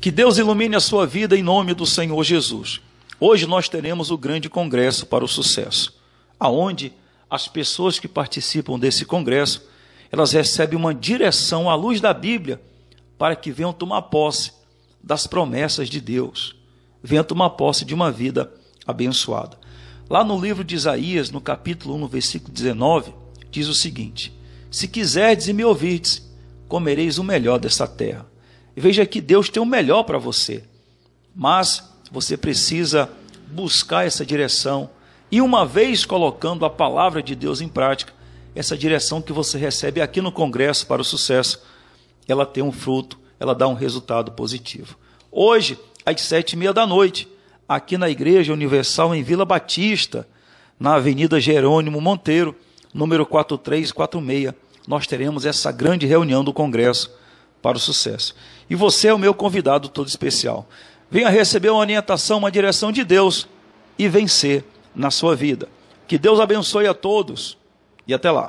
Que Deus ilumine a sua vida em nome do Senhor Jesus. Hoje nós teremos o grande congresso para o sucesso, aonde as pessoas que participam desse congresso, elas recebem uma direção à luz da Bíblia para que venham tomar posse das promessas de Deus, venham tomar posse de uma vida abençoada. Lá no livro de Isaías, no capítulo 1, no versículo 19, diz o seguinte: Se quiserdes e me ouvirdes, comereis o melhor dessa terra veja que Deus tem o melhor para você. Mas você precisa buscar essa direção. E uma vez colocando a palavra de Deus em prática, essa direção que você recebe aqui no Congresso para o Sucesso, ela tem um fruto, ela dá um resultado positivo. Hoje, às sete e meia da noite, aqui na Igreja Universal em Vila Batista, na Avenida Jerônimo Monteiro, número 4346, nós teremos essa grande reunião do Congresso para o sucesso. E você é o meu convidado todo especial. Venha receber uma orientação, uma direção de Deus e vencer na sua vida. Que Deus abençoe a todos e até lá.